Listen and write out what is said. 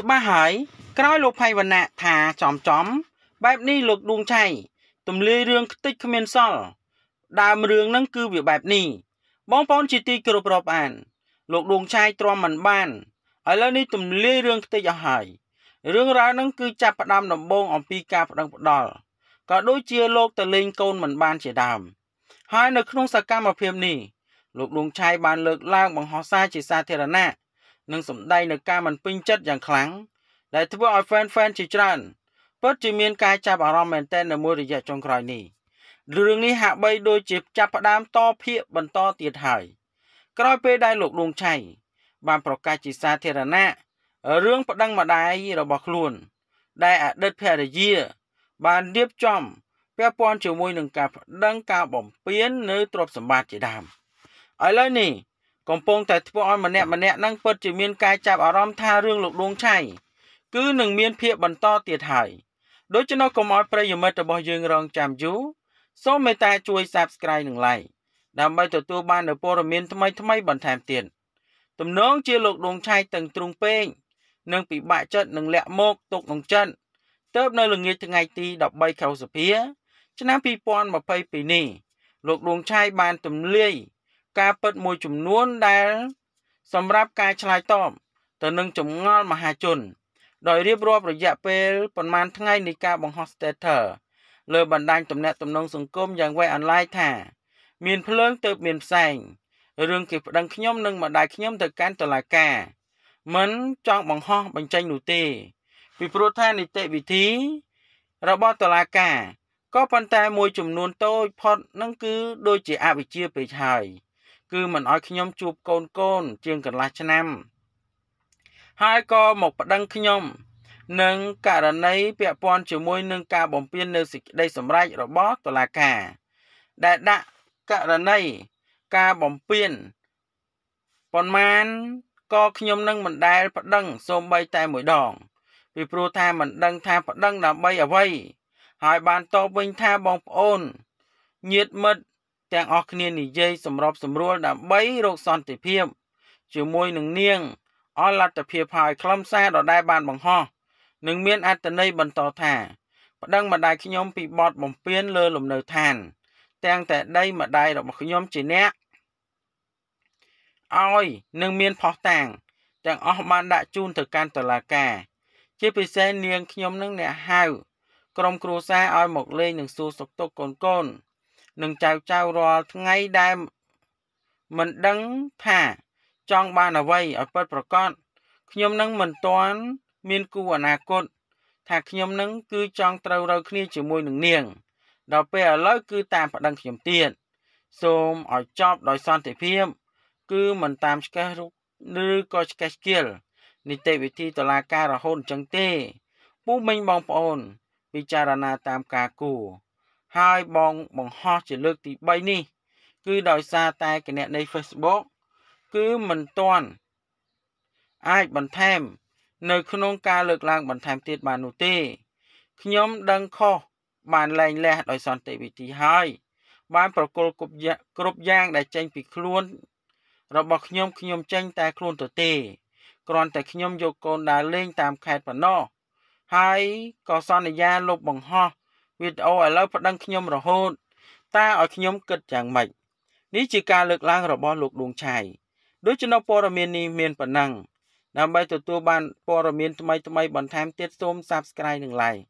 ច្បាស់ហើយ ក្រោយលោកផៃវណ្ណៈថាចំចំ បែបនេះលោកដួងឆៃទំលាយរឿងខ្ទេចគ្មានសល់ដើមរឿងហ្នឹងគឺវាបែបនេះ បងប្អូនជាទីគោរពរាប់អាន លោកដួងឆៃទ្រាំមិនបានឥឡូវនេះទំលាយរឿងខ្ទេចអស់ហើយរឿងរ៉ាវហ្នឹងគឺចាប់ផ្ដើមដំបូងអំពីការប្តឹងផ្ដាល់ក៏ដូចជាលោកតលេងកូនមិនបានជាដើមហើយនៅក្នុងសកម្មភាពនេះលោកដួងឆៃបានលើកឡើងបង្ហោះសារជាសាធារណៈនិងសម្ដែងនៅការមិនពេញចិត្តយ៉ាងខ្លាំងដែលធ្វើឲ្យ fan fan ជាច្រើនពិតជាមានការចាប់អារម្មណ៍មែនទែននៅមួយរយៈចុងក្រោយនេះរឿងនេះហាក់បីដូចជាចាប់ផ្ដើមតភាកបន្តទៀតហើយក្រោយពេលដែលលោកដួងឆៃ បានប្រកាសជាសាធារណៈរឿងប្តឹងម្ដាយរបស់ខ្លួន ដែលអតីតភរិយា បានរៀបចំពាក់ព័ន្ធជាមួយនឹងការប្តឹងការបំពាននៅទ្រព្យសម្បត្តិជាដើមឥឡូវនេះកំពុងតែធ្វើឲ្យម្នាក់ម្នាក់នឹងពិតជាមានការចាប់អារម្មណ៍ថារឿងលោកដួងឆៃគឺនឹងមានភាពបន្តទៀតហើយដូច្នោះកុំឲ្យប្រិយមិត្តរបស់យើងរងចាំយូរសូមមេត្តាជួយ Subscribe និង Like ដើម្បីទទួលបាននូវព័ត៌មានថ្មីៗបន្ថែមទៀតទំនងជាលោកដួងឆៃតឹងទ្រូងពេកនិងពិបាកចិត្តនឹងលាក់មកទុកក្នុងចិត្តទៅនៅល្ងាចថ្ងៃទី13ខែសីហាឆ្នាំ2022នេះ លោកដួងឆៃបានទម្លាយការពិតមួយចំនួនដែលសម្រាប់ការឆ្លើយតបទៅនឹងចម្ងល់មហាជន ដោយរៀបរាប់រយៈពេលប្រមាណថ្ងៃនៃការបង្ហោះ status លើបណ្ដាញទំនាក់ទំនងសង្គមយ៉ាងវែងអន្លាយថា មានភ្លើងទៅមានផ្សែងរឿងគេប្តឹងខ្ញុំនិងម្ដាយខ្ញុំទៅកាន់តុលាការមិនចង់បង្ហោះបញ្ចេញនោះទេ ពីព្រោះថានីតិវិធីរបស់តុលាការក៏ប៉ុន្តែមួយចំនួនតូចផុតនឹងគឺដូចជាអវិជ្ជាពេកហើយ។គឺមិនអោយខ្ញុំជួបកូនកូន ជាងកន្លះឆ្នាំ ហើយក៏មកប្តឹងខ្ញុំនឹងករណីពាក់ព័ន្ធជាមួយនឹងការបំពាននៅសេចក្តីសម្រេចរបស់តុលាការ ដែលដាក់ករណីការបំពានប៉ុន្មានក៏ខ្ញុំនឹងមិនដែលប្តឹង សូម្បីតែមួយដងពីព្រោះថាមិនដឹងថាប្តឹងដើម្បីអ្វី ហើយបានតបវិញថាបងប្អូនញាតិមិត្តទាំងអស់គ្នានិយាយសម្របសម្រួលដើម្បីរកសន្តិភាព ជាមួយនឹងនាងអលទ្ធភាពហើយខ្លឹមសារដដែលបានបង្ហោះនឹងមានអត្តន័យបន្តថាប្តឹងម្ដាយខ្ញុំ ពីបទបំពានលើលំនៅឋានទាំងតែដីម្ដាយរបស់ខ្ញុំជាអ្នកឲ្យនឹងមាន ផោះតាងទាំងអស់បានដាក់ជូនទៅកាន់តុលាការ ជាពិសេសនាង ខ្ញុំនឹងអ្នកហៅក្រុមគ្រួសារឲ្យមកលេងនឹងសួរសុខទុក្ខកូនកូននឹងចៅចៅរាល់ថ្ងៃដែលមិនដឹងថាចង់បានអ្វីឲ្យពិតប្រាកដខ្ញុំនឹងមិនទាន់មានគូអនាគតថាខ្ញុំនឹងគឺចង់ត្រូវរើគ្នាជាមួយនឹងនាង ដល់ពេលឥឡូវគឺតាមប្តឹងខ្ញុំទៀតសូមឲ្យចប់ដោយសន្តិភាព គឺមិនតាមឆ្កេះរុកឬក៏ឆ្កេះឆ្កៀលនីតិវិធីតុលាការរហូតអញ្ចឹងទេពូមិញបងប្អូនពិចារណាតាមការគូរហើយបងបង្ហោះជាលើកទី3នេះ គឺដោយសារតែគណនី Facebook គឺមិនទាន់អាចបន្ថែមនៅ ក្នុងការលើកឡើងបន្ថែមទៀតបាននោះទេខ្ញុំដឹងខុសបានលែងលះដោយសន្តិវិធីហើយបាន ប្រគល់គ្រប់យ៉ាង ដែលចេញពីខ្លួន របស់ខ្ញុំខ្ញុំចេញតែ ខ្លួនទៅទេគ្រាន់តែខ្ញុំយកកូនដើរលេង តាមខេត្តប៉ុណ្ណោះហើយក៏សន្យាលុបបង្ហោះវីដេអូឥឡូវប្តឹងខ្ញុំរហូតតើឲ្យខ្ញុំគិតយ៉ាងម៉េចនេះជាការលើកឡើងរបស់លោកដួងឆៃដូច្នោះព័ត៌មាននេះមានប៉ុណ្ណឹងដើម្បីទទួលបានព័ត៌មានថ្មីៗបន្ថែមទៀតសូម Subscribe និង Like